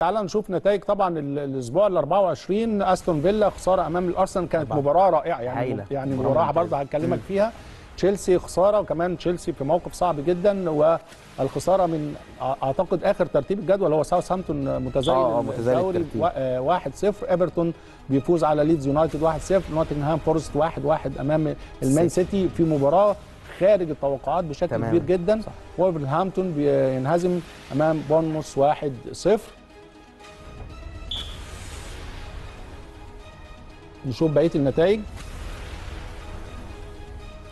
تعال نشوف نتائج طبعا الاسبوع ال 24 استون فيلا خساره امام الارسنال كانت طبعا. مباراه رائعه يعني حيلة. يعني مباراه برضه هكلمك فيها تشيلسي خساره وكمان تشيلسي في موقف صعب جدا والخساره من اعتقد اخر ترتيب الجدول هو ساوثهامبتون متزايد اه, آه، متزايد الدوري آه، 1-0 ايفرتون بيفوز على ليدز يونايتد 1-0 نوتنغهام فورست 1-1 امام المان سيتي في مباراه خارج التوقعات بشكل تمام. كبير جدا وولفرهامبتون بينهزم امام بورنموث 1-0 نشوف بقيه النتائج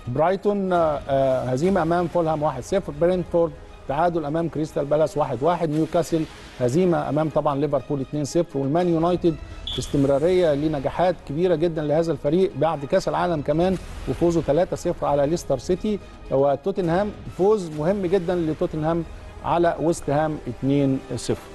برايتون آه، آه، هزيمه امام فولهام 1-0 برينتفورد تعادل امام كريستال بالاس 1-1 نيوكاسل هزيمه امام طبعا ليفربول 2-0 والمان يونايتد استمراريه لنجاحات كبيره جدا لهذا الفريق بعد كاس العالم كمان وفوزه 3-0 على ليستر سيتي وتوتنهام فوز مهم جدا لتوتنهام على ويست هام 2-0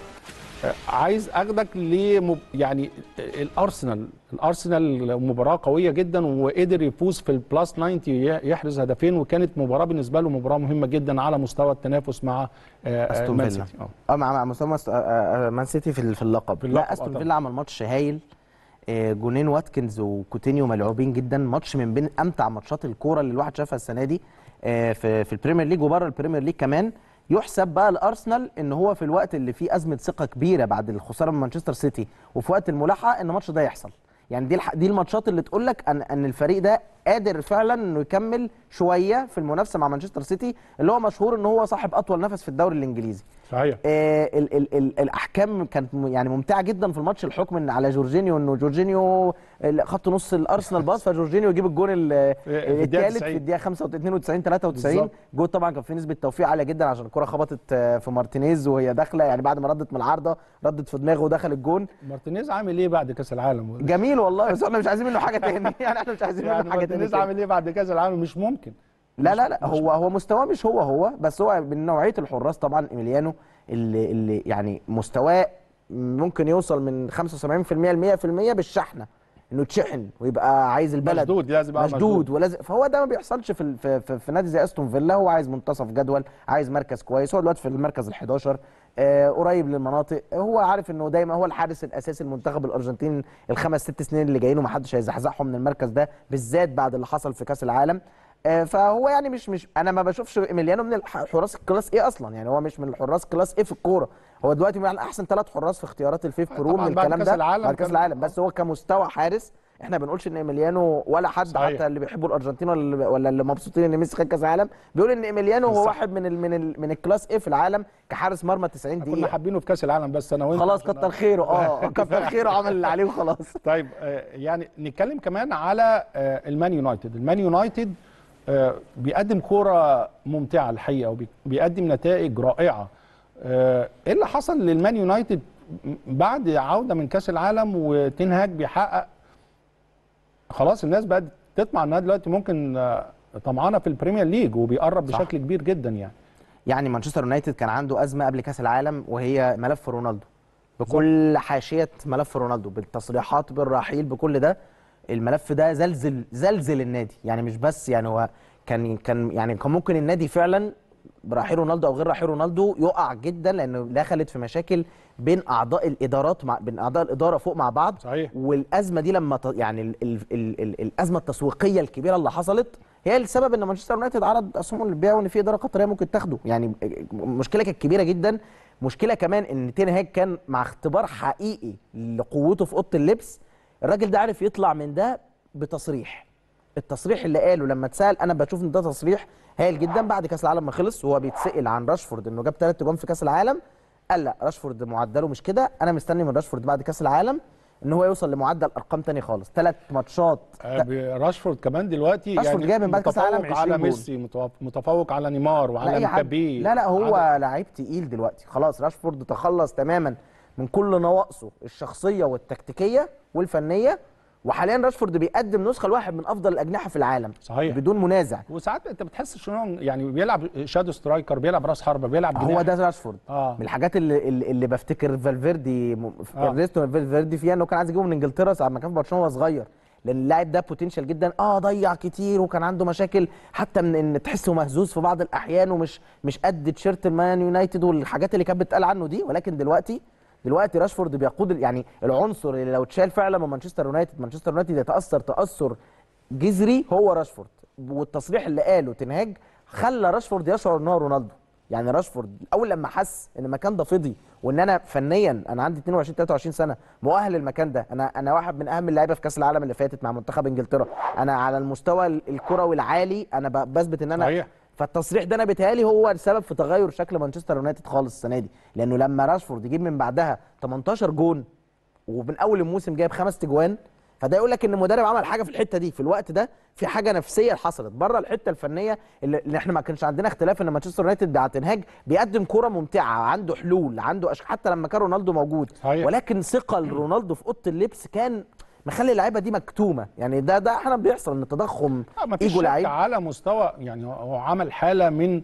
عايز اخدك ل يعني الارسنال الارسنال مباراه قويه جدا وقدر يفوز في البلاس 90 يحرز هدفين وكانت مباراه بالنسبه له مباراه مهمه جدا على مستوى التنافس مع آه، آه، مان سيتي اه مع مستوى آه، مان سيتي في اللقب لا استون فيلا عمل ماتش هايل جونين واتكنز وكوتينيو ملعوبين جدا ماتش من بين امتع ماتشات الكوره اللي الواحد شافها السنه دي في في البريمير ليج وبره البريمير ليج كمان يحسب بقى لارسنال ان هو في الوقت اللي فيه ازمه ثقه كبيره بعد الخساره من مانشستر سيتي وفي وقت الملاحقه ان الماتش ده يحصل يعني دي دي الماتشات اللي تقول لك ان ان الفريق ده قادر فعلا انه يكمل شويه في المنافسه مع مانشستر سيتي اللي هو مشهور ان هو صاحب اطول نفس في الدوري الانجليزي صحيح آه ال ال ال الاحكام كانت يعني ممتعه جدا في الماتش الحكم ان على جورجينيو انه جورجينيو خط نص الارسنال باص فجورجينيو يجيب الجون الثالث في الدقيقه 92 93 جول طبعا كان في نسبه توفيق عاليه جدا عشان الكره خبطت آه، في مارتينيز وهي داخله يعني بعد ما ردت من العارضه ردت في دماغه ودخل الجون مارتينيز عامل ايه بعد كاس العالم جميل والله بس احنا مش عايزين منه حاجه تاني يعني احنا مش عايزين منه يعني حاجه تاني الناس عامل ايه بعد كاس العالم مش ممكن لا لا لا هو هو مستواه مش هو هو بس هو من نوعيه الحراس طبعا ايميليانو اللي اللي يعني مستواه ممكن يوصل من 75% ل 100% بالشحنه انه يتشحن ويبقى عايز البلد مشدود لازم يبقى مشدود, مشدود ولازم فهو ده ما بيحصلش في في, في, في نادي زي استون فيلا هو عايز منتصف جدول عايز مركز كويس هو دلوقتي في المركز ال11 آه قريب للمناطق هو عارف انه دايما هو الحارس الاساسي المنتخب الارجنتين الخمس ست سنين اللي جايين ومحدش هيزحزحهم من المركز ده بالذات بعد اللي حصل في كاس العالم آه، فهو يعني مش مش انا ما بشوفش ايميليانو من الحراس الكلاس ايه اصلا يعني هو مش من الحراس كلاس ايه في الكوره هو دلوقتي من احسن ثلاث حراس في اختيارات الفيف برو من الكلام ده بعد كاس العالم آه. بس هو كمستوى حارس احنا بنقولش ان ايميليانو ولا حد صحيح. حتى اللي بيحبوا الارجنتين ولا ولا اللي مبسوطين ان ميسي خد كاس العالم بيقول ان ايميليانو هو واحد من الـ من الـ من الكلاس ايه في العالم كحارس مرمى 90 دقيقه كنا حابينه في كاس العالم بس انا وانت خلاص كتر خيره آه،, اه كتر خيره عمل اللي عليه وخلاص طيب يعني نتكلم كمان على المان يونايتد المان يونايتد آه، بيقدم كوره ممتعه الحقيقه وبيقدم نتائج رائعه آه، ايه اللي حصل للمان يونايتد بعد عوده من كاس العالم وتنهاج بيحقق خلاص الناس بقت تطمع انها دلوقتي ممكن آه، طمعانه في البريمير ليج وبيقرب صح. بشكل كبير جدا يعني يعني مانشستر يونايتد كان عنده ازمه قبل كاس العالم وهي ملف رونالدو بكل حاشيه ملف رونالدو بالتصريحات بالرحيل بكل ده الملف ده زلزل زلزل النادي يعني مش بس يعني هو كان كان يعني كان ممكن النادي فعلا راحيل رونالدو او غير راحيل رونالدو يقع جدا لانه دخلت في مشاكل بين اعضاء الادارات مع بين اعضاء الاداره فوق مع بعض صحيح. والازمه دي لما يعني الـ الـ الـ الـ الازمه التسويقيه الكبيره اللي حصلت هي السبب ان مانشستر يونايتد عرض اسهمه للبيع وان في اداره قطريه ممكن تاخده يعني مشكله كانت كبيره جدا مشكله كمان ان تين هاج كان مع اختبار حقيقي لقوته في اوضه اللبس الراجل ده عارف يطلع من ده بتصريح التصريح اللي قاله لما اتسال انا بشوف ان ده تصريح هايل جدا بعد كاس العالم ما خلص وهو بيتسال عن راشفورد انه جاب ثلاث جوان في كاس العالم قال لا راشفورد معدله مش كده انا مستني من راشفورد بعد كاس العالم ان هو يوصل لمعدل ارقام ثانيه خالص ثلاث ماتشات آه، راشفورد كمان دلوقتي راشفورد يعني جايب من بعد كاس العالم 20 على ميسي متفوق على نيمار وعلى مبابي لا لا هو لعيب تقيل دلوقتي خلاص راشفورد تخلص تماما من كل نواقصه الشخصيه والتكتيكيه والفنيه وحاليا راشفورد بيقدم نسخه لواحد من افضل الاجنحه في العالم صحيح بدون منازع وساعات انت بتحس ان يعني بيلعب شادو سترايكر بيلعب راس حربه بيلعب جناح هو ده راشفورد آه. من الحاجات اللي, اللي بفتكر فالفيردي آه. فالفيردي فيها انه كان عايز يجيبه من انجلترا ساعه ما كان في برشلونه وهو صغير لان اللاعب ده بوتنشال جدا اه ضيع كتير وكان عنده مشاكل حتى من ان تحسه مهزوز في بعض الاحيان ومش مش قد تيشيرت المان يونايتد والحاجات اللي كانت بتتقال عنه دي ولكن دلوقتي دلوقتي راشفورد بيقود يعني العنصر اللي لو اتشال فعلا من مانشستر يونايتد مانشستر يونايتد يتاثر تاثر جذري هو راشفورد والتصريح اللي قاله تنهاج خلى راشفورد يشعر ان هو رونالدو يعني راشفورد اول لما حس ان المكان ده فضي وان انا فنيا انا عندي 22 23 سنه مؤهل للمكان ده انا انا واحد من اهم اللعيبه في كاس العالم اللي فاتت مع منتخب انجلترا انا على المستوى الكروي العالي انا بثبت ان انا صحيح. فالتصريح ده انا بيتهيألي هو السبب في تغير شكل مانشستر يونايتد خالص السنه دي لانه لما راشفورد يجيب من بعدها 18 جون ومن اول الموسم جايب خمس تجوان فده يقول لك ان المدرب عمل حاجه في الحته دي في الوقت ده في حاجه نفسيه حصلت بره الحته الفنيه اللي احنا ما كانش عندنا اختلاف ان مانشستر يونايتد مع تنهاج بيقدم كوره ممتعه عنده حلول عنده أش... حتى لما كان رونالدو موجود صحيح. ولكن ثقل رونالدو في اوضه اللبس كان مخلي اللعيبه دي مكتومه يعني ده ده احنا بيحصل ان التضخم ايجو لعيب على مستوى يعني هو عمل حاله من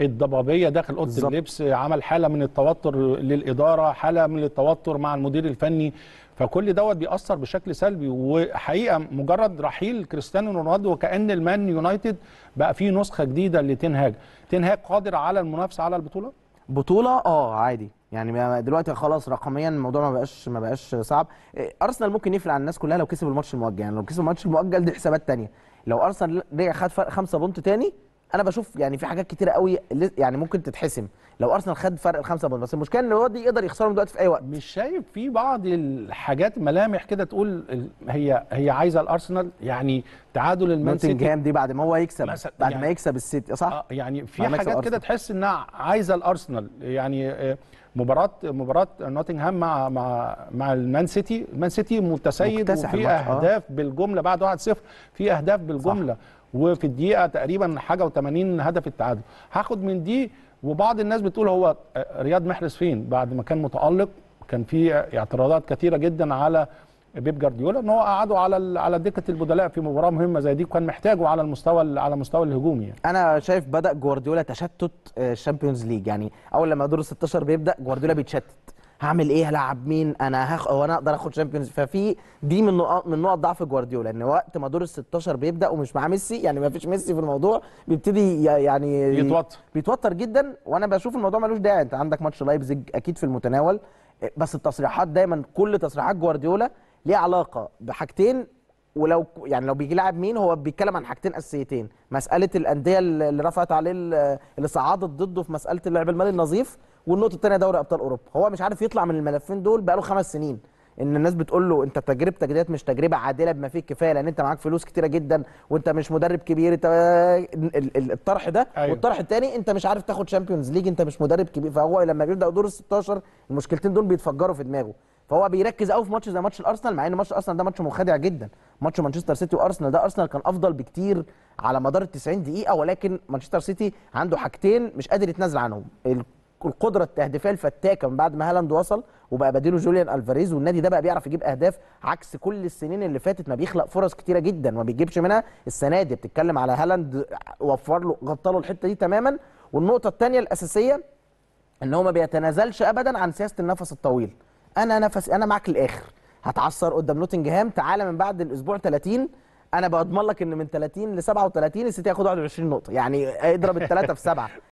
الضبابيه داخل اوضه اللبس عمل حاله من التوتر للاداره حاله من التوتر مع المدير الفني فكل دوت بيأثر بشكل سلبي وحقيقه مجرد رحيل كريستيانو رونالدو وكأن المان يونايتد بقى فيه نسخه جديده لتنهاج تنهاج قادر على المنافسه على البطوله بطوله اه عادي يعني دلوقتي خلاص رقميا الموضوع ما بقاش ما بقاش صعب إيه، ارسنال ممكن يفرق عن الناس كلها لو كسب الماتش المؤجل يعني لو كسب الماتش المؤجل دي حسابات ثانيه لو ارسنال رجع خد فرق 5 بونت ثاني انا بشوف يعني في حاجات كتيره قوي يعني ممكن تتحسم لو ارسنال خد فرق الخمسه بونت بس المشكله ان هو دي يقدر يخسرهم دلوقتي في اي وقت مش شايف في بعض الحاجات ملامح كده تقول هي هي عايزه الارسنال يعني تعادل المان سيتي دي بعد ما هو يكسب بعد يعني ما يكسب السيتي صح آه، يعني في حاجات كده تحس انها عايزه الارسنال يعني آه مباراه مباراه نوتنغهام مع مع مع المان سيتي المان سيتي متسيد وفي آه. اهداف آه. بالجمله بعد 1-0 في اهداف بالجمله صح. وفي الدقيقه تقريبا حاجه و80 هدف التعادل هاخد من دي وبعض الناس بتقول هو آه، رياض محرز فين بعد ما كان متالق كان في اعتراضات كثيره جدا على بيب جارديولا ان هو قعده على على دكه البدلاء في مباراه مهمه زي دي وكان محتاجه على المستوى على مستوى الهجومي يعني. انا شايف بدا جوارديولا تشتت الشامبيونز آه، ليج يعني اول لما دور ال 16 بيبدا جوارديولا بيتشتت هعمل ايه هلعب مين انا هخ... هو انا اقدر اخد شامبيونز ففي دي من نقط من نقط ضعف جوارديولا ان وقت ما دور ال 16 بيبدا ومش معاه ميسي يعني ما فيش ميسي في الموضوع بيبتدي يعني بيتوتر بيتوتر جدا وانا بشوف الموضوع ملوش داعي انت عندك ماتش لايبزيج اكيد في المتناول آه، بس التصريحات دايما كل تصريحات جوارديولا ليه علاقه بحاجتين ولو يعني لو بيجي لاعب مين هو بيتكلم عن حاجتين اساسيتين مساله الانديه اللي رفعت عليه اللي صعدت ضده في مساله اللعب المالي النظيف والنقطه الثانيه دوري ابطال اوروبا هو مش عارف يطلع من الملفين دول بقاله خمس سنين ان الناس بتقول له انت تجربتك ديت مش تجربه عادله بما فيه الكفايه لان انت معاك فلوس كتيره جدا وانت مش مدرب كبير انت الطرح ده أيوه. والطرح الثاني انت مش عارف تاخد شامبيونز ليج انت مش مدرب كبير فهو لما بيبدا دور ال 16 المشكلتين دول بيتفجروا في دماغه فهو بيركز قوي في ماتش زي ماتش الارسنال مع ان ماتش الارسنال ده ماتش مخادع جدا ماتش مانشستر سيتي وارسنال ده ارسنال كان افضل بكتير على مدار ال 90 دقيقه ولكن مانشستر سيتي عنده حاجتين مش قادر يتنازل عنهم القدره التهديفيه الفتاكه من بعد ما هالاند وصل وبقى بديله جوليان الفاريز والنادي ده بقى بيعرف يجيب اهداف عكس كل السنين اللي فاتت ما بيخلق فرص كتيره جدا ما بيجيبش منها السنه دي بتتكلم على هالاند وفر له غطى له الحته دي تماما والنقطه الثانيه الاساسيه ان هو ما بيتنازلش ابدا عن سياسه النفس الطويل انا نفسي انا معاك للاخر هتعصر قدام نوتنجهام تعالى من بعد الاسبوع 30 انا بضمن لك ان من 30 ل 37 السيتي هياخد 21 نقطه يعني اضرب الثلاثه في سبعه